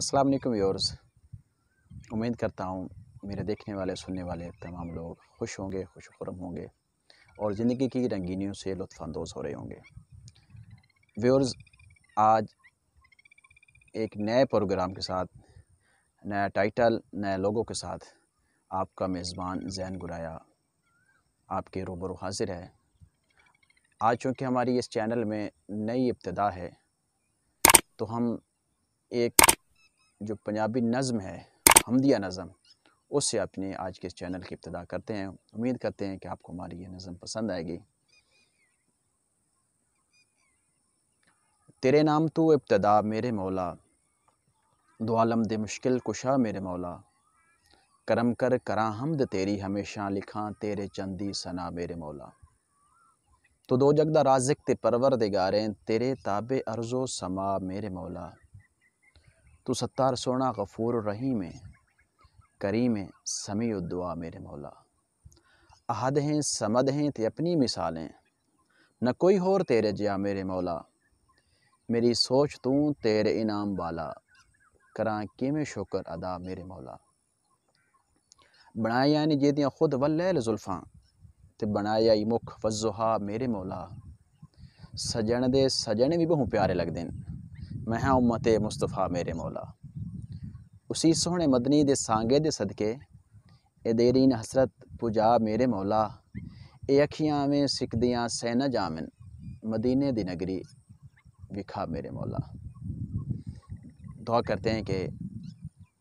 अस्सलाम वालेकुम व्यूअर्स उम्मीद करता हूँ मेरे देखने वाले सुनने वाले तमाम लोग खुश होंगे खुश खुरम होंगे और ज़िंदगी की रंगीनियों से लुफानंदोज़ हो रहे होंगे व्यूअर्स आज एक नए प्रोग्राम के साथ नया टाइटल नए लोगों के साथ आपका मेज़बान जैन गुराया आपके रूबरू हाजिर है आज चूँकि हमारी इस चैनल में नई इब्तदा है तो हम एक जो पंजाबी नज़म है हमदिया नज़म उससे अपने आज के चैनल की इब्तदा करते हैं उम्मीद करते हैं कि आपको हमारी ये नज़म पसंद आएगी तेरे नाम तो इब्तदा मेरे मौला दो आलम दे मुश्किल कुशा मेरे मौला करम कर करा हमद तेरी हमेशा लिखा तेरे चंदी सना मेरे मौला तो दो जगदा राजिक ते परवर दिगारें तेरे ताबे अर्ज़ो समा मेरे मौला तो सत्तार सोना गफ़ूर रहीम है करीम है समी दुआ मेरे मौला अहद हैं समद हैं थे अपनी मिसालें न कोई होर तेरे जिया मेरे मौला मेरी सोच तू तेरे इनाम वाला करा कि में शुक्र अदा मेरे मौला बनाया ने जेदियाँ खुद वल्लैल जुल्फा ते बनाया मुख वजुहा मेरे मौला सजन दे सजन भी बहु प्यारे लगते हैं मैं हाँ उम्मत मुस्तफ़ा मेरे मौला उसी सोहने मदनी दे सांगे दे सदके ए देरीन हसरत पुजा मेरे मौला ए अखियां में सिकदियाँ सैन जामिन मदीने दी नगरी विखा मेरे मौला दुआ करते हैं कि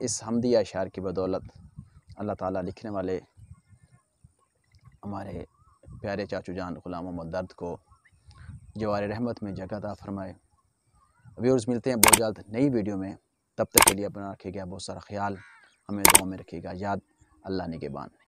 इस हमदिया शार की बदौलत अल्लाह ताला लिखने वाले हमारे प्यारे चाचू जान गुलाम मोहम्मद दर्द को जवार रहमत में जगह दा फरमाए व्यूर्स मिलते हैं बहुत जल्द नई वीडियो में तब तक के लिए अपना रखेगा बहुत सारा ख्याल हमें दुआ में रखिएगा याद अल्लाह ने के बान